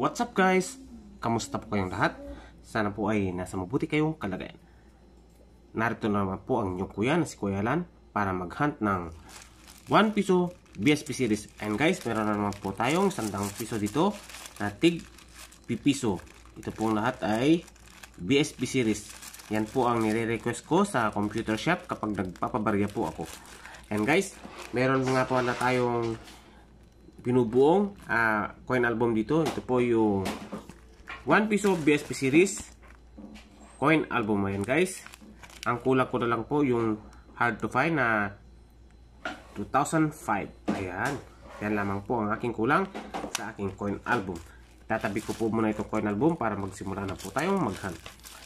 What's up guys? Kamusta po kayong lahat? Sana po ay nasa mabuti kayong kalagayan. Narito na naman po ang inyong kuya na si Kuya Lan para maghunt ng 1 piso BSP series. And guys, meron na naman po tayong sandang piso dito na tig piso. Ito pong lahat ay BSP series. Yan po ang nire-request ko sa computer shop kapag nagpapabarya po ako. And guys, meron nga po na tayong pinubuong ah, ano uh, coin album dito. Ito po yung one piece of BSP series coin ano album. yan guys. Ang kulang ko na lang po yung hard to find na 2005. Ayan. Yan lamang po ang aking kulang sa aking coin album. Tatabi ko po muna itong coin album para magsimula na po tayong maghunt.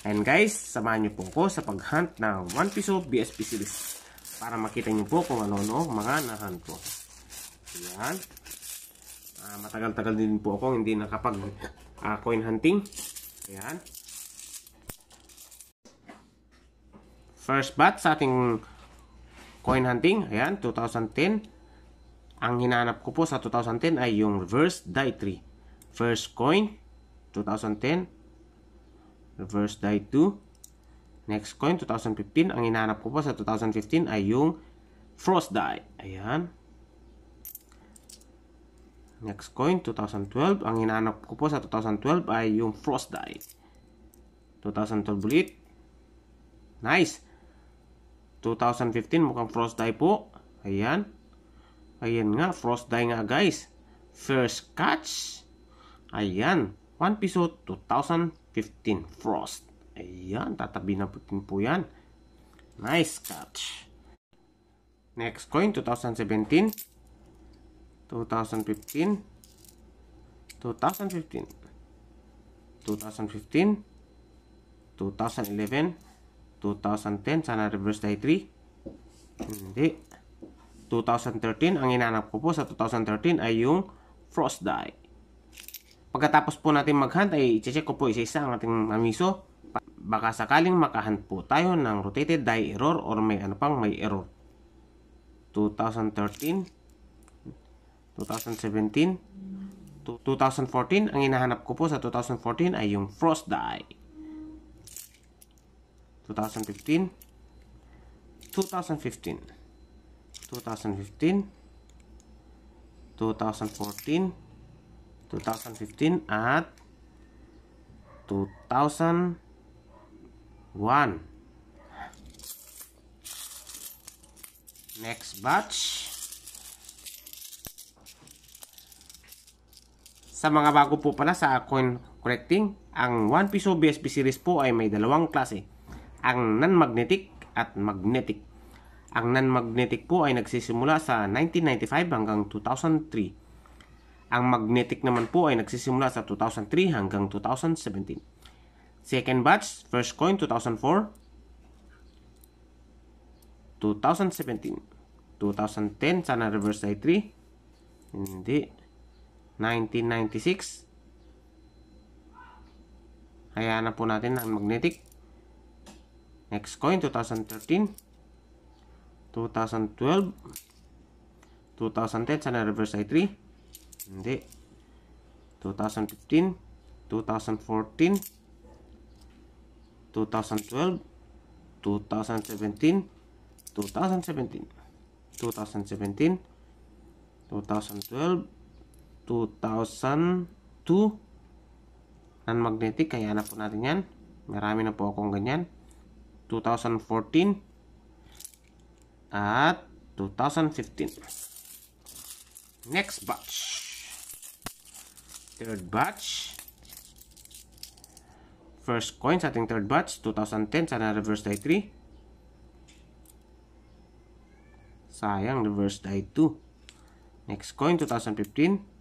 And guys, samahan niyo po ako sa paghunt hunt ng one piece of BSP series para makita niyo po kung ano-ano mga na-hunt ko. Ayan uh, matagal-tagal din po ako hindi nakapag uh, coin hunting ayan first batch sa ating coin hunting ayan 2010 ang hinanap ko po sa 2010 ay yung reverse die 3 first coin 2010 reverse die 2 next coin 2015 ang hinanap ko po sa 2015 ay yung frost die ayan Next coin, 2012. Ang hinahanap ko po sa 2012 ay yung Frost Die. 2012 ulit. Nice! 2015, mukhang Frost Die po. Ayan. Ayan nga, Frost Die nga guys. First catch. Ayan. 1 piso, 2015 Frost. Ayan, tatabi na putin po yan. Nice catch. Next coin, 2017. 2015 2015 2015 2011 2010 sana reverse die 3 hindi 2013 ang inanap ko po sa 2013 ay yung frost die pagkatapos po natin maghunt ay i-check ko po isa-isa ang ating amiso baka sakaling makahunt po tayo ng rotated die error or may ano pang may error 2013 2017, 2014. Ang hinahanap ko po sa 2014 ay yung Frost Die. 2015, 2015, 2015, 2014, 2015, at 2001. Next batch. Sa mga bago po pala sa coin collecting, ang 1 piso BSP series po ay may dalawang klase. Ang non-magnetic at magnetic. Ang non-magnetic po ay nagsisimula sa 1995 hanggang 2003. Ang magnetic naman po ay nagsisimula sa 2003 hanggang 2017. Second batch, first coin 2004, 2017, 2010, sana reverse i3, hindi, 1996. Hayaan na po natin ang magnetic. Next coin, 2013. 2012. 2010, sana reverse I3. Hindi. 2015. 2014. 2012. 2017. 2017. 2017. 2012. 2002 non-magnetic kaya na po natin yan marami na po akong ganyan 2014 at 2015 next batch third batch first coin sa ating third batch 2010 sana reverse die 3 sayang reverse die 2 next coin 2015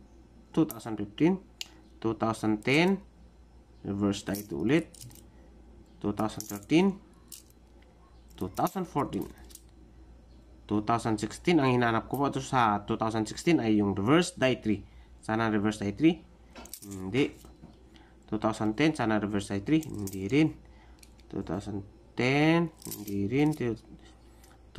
2015, 2010, reverse tayo ito ulit, 2013, 2014, 2016, ang hinanap ko po ito sa 2016 ay yung reverse die 3. Sana reverse die 3, hindi. 2010, sana reverse die 3, hindi rin. 2010, hindi rin. 2013,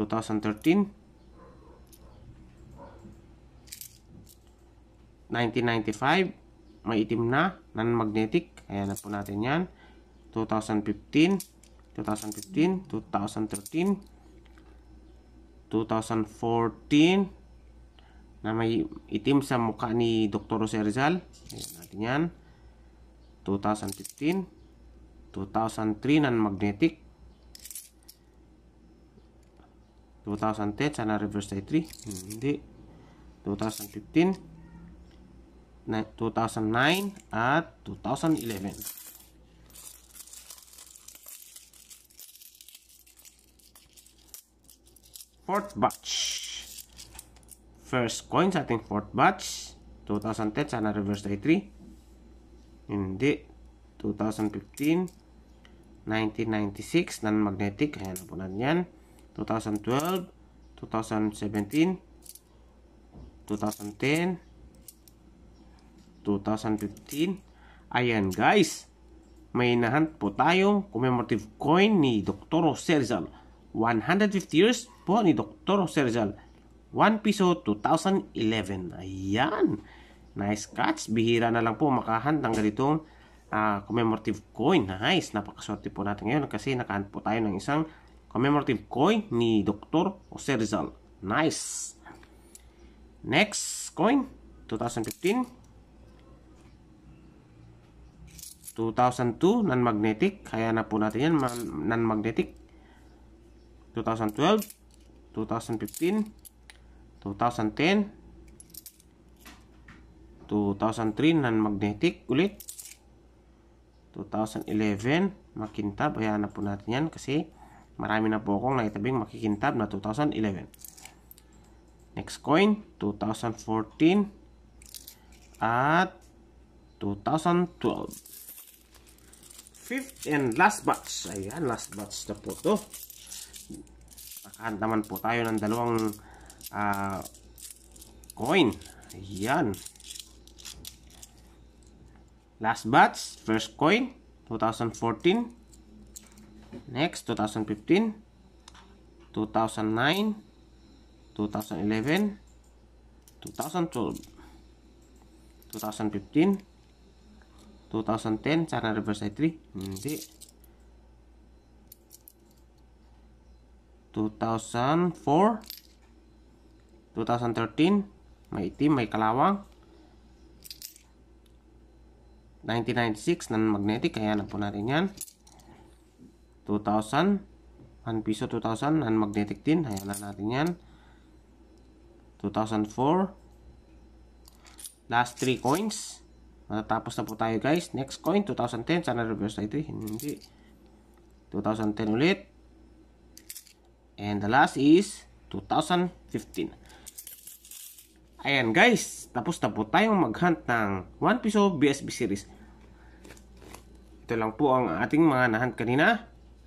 1995, maitim na, non-magnetic. Ayan na po natin yan. 2015, 2015, 2013, 2014, na may itim sa mukha ni Dr. Jose Rizal. Ayan natin yan. 2015, 2003, non-magnetic. 2010, sana reverse tie 3. Hmm, hindi. 2015, 2009 at 2011 fourth batch first coins I think fourth batch 2010 sana reverse day 3 hindi 2015 1996 dan magnetic ayan napunan yan 2012 2017 2010 2015. Ayan guys, may nahunt po tayong commemorative coin ni Dr. Jose Rizal. 150 years po ni Dr. Jose Rizal. 1 piso 2011. Ayan. Nice catch. Bihira na lang po makahunt ng ganitong uh, commemorative coin. Nice. Napakaswerte po natin ngayon kasi nakahunt po tayo ng isang commemorative coin ni Dr. Jose Rizal. Nice. Next coin, 2015. 2002 non-magnetic kaya na po natin yan non-magnetic 2012 2015 2010 2003 non-magnetic ulit 2011 makintab kaya na po natin yan kasi marami na po akong naitabing makikintab na 2011 next coin 2014 at 2012 fifth and last batch. Ayan, last batch na po to. Nakahan naman po tayo ng dalawang uh, coin. Ayan. Last batch, first coin, 2014. Next, 2015. 2009. 2011. 2012. 2015. 2010 sana reverse i3 hindi 2004 2013 may itim may kalawang 1996 non-magnetic kaya na po natin yan 2000 1 piso 2000 non-magnetic din hayaan na natin yan 2004 last 3 coins Matatapos na po tayo guys. Next coin, 2010. Sana reverse na ito. Hindi. 2010 ulit. And the last is 2015. Ayan guys. Tapos na po tayong mag-hunt ng 1 piso BSB series. Ito lang po ang ating mga nahunt kanina.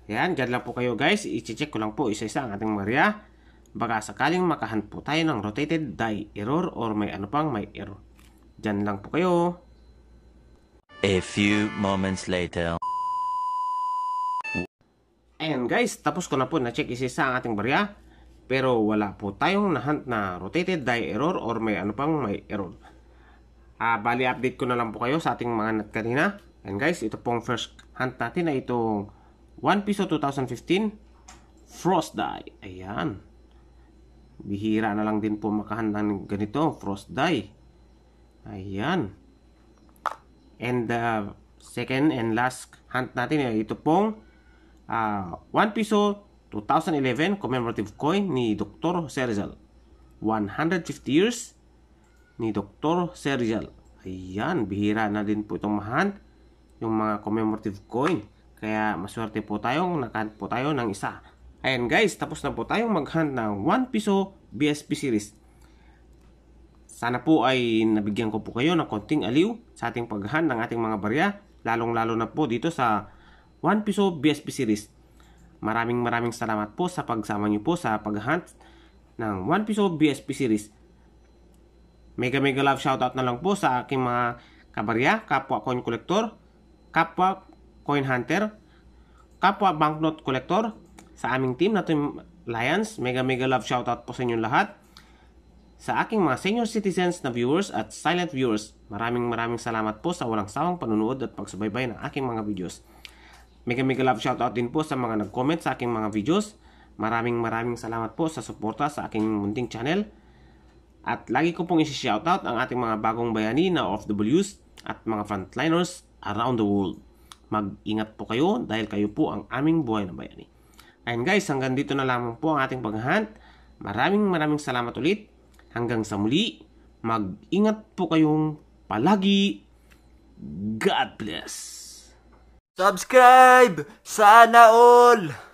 Ayan, dyan lang po kayo guys. I-check ko lang po isa-isa ang ating Maria. Baka sakaling makahunt po tayo ng rotated die error or may ano pang may error. Diyan lang po kayo. A few moments later. Ayan guys, tapos ko na po na-check isa-isa ang ating barya. Pero wala po tayong na-hunt na rotated die error or may ano pang may error. Uh, bali update ko na lang po kayo sa ating mga nut kanina. And guys, ito pong first hunt natin na itong 1 piso 2015 frost die. Ayan. Bihira na lang din po makahunt ng ganito, frost die. Ayan. And the uh, second and last hunt natin ay ito pong uh, ah, 1 piso 2011 commemorative coin ni Dr. Jose Rizal. 150 years ni Dr. Jose Rizal. Ayan, bihira na din po itong mahunt yung mga commemorative coin. Kaya maswerte po tayong nakahunt po tayo ng isa. Ayan guys, tapos na po tayong maghunt ng 1 piso BSP series. Sana po ay nabigyan ko po kayo ng konting aliw sa ating paghahan ng ating mga barya, lalong-lalo na po dito sa 1 Piso BSP Series. Maraming maraming salamat po sa pagsama niyo po sa paghunt ng 1 Piso BSP Series. Mega mega love shoutout na lang po sa aking mga kabarya, kapwa coin collector, kapwa coin hunter, kapwa banknote collector, sa aming team na Team Lions. Mega mega love shoutout po sa inyong lahat. Sa aking mga senior citizens na viewers at silent viewers, maraming maraming salamat po sa walang sawang panunood at pagsubaybay ng aking mga videos. Mega mega love shoutout din po sa mga nag-comment sa aking mga videos. Maraming maraming salamat po sa suporta sa aking munting channel. At lagi ko pong isi-shoutout ang ating mga bagong bayani na OFWs at mga frontliners around the world. Mag-ingat po kayo dahil kayo po ang aming buhay na bayani. Ayan guys, hanggang dito na lamang po ang ating paghahunt. Maraming maraming salamat ulit Hanggang sa muli, mag-ingat po kayong palagi. God bless! Subscribe! Sana all!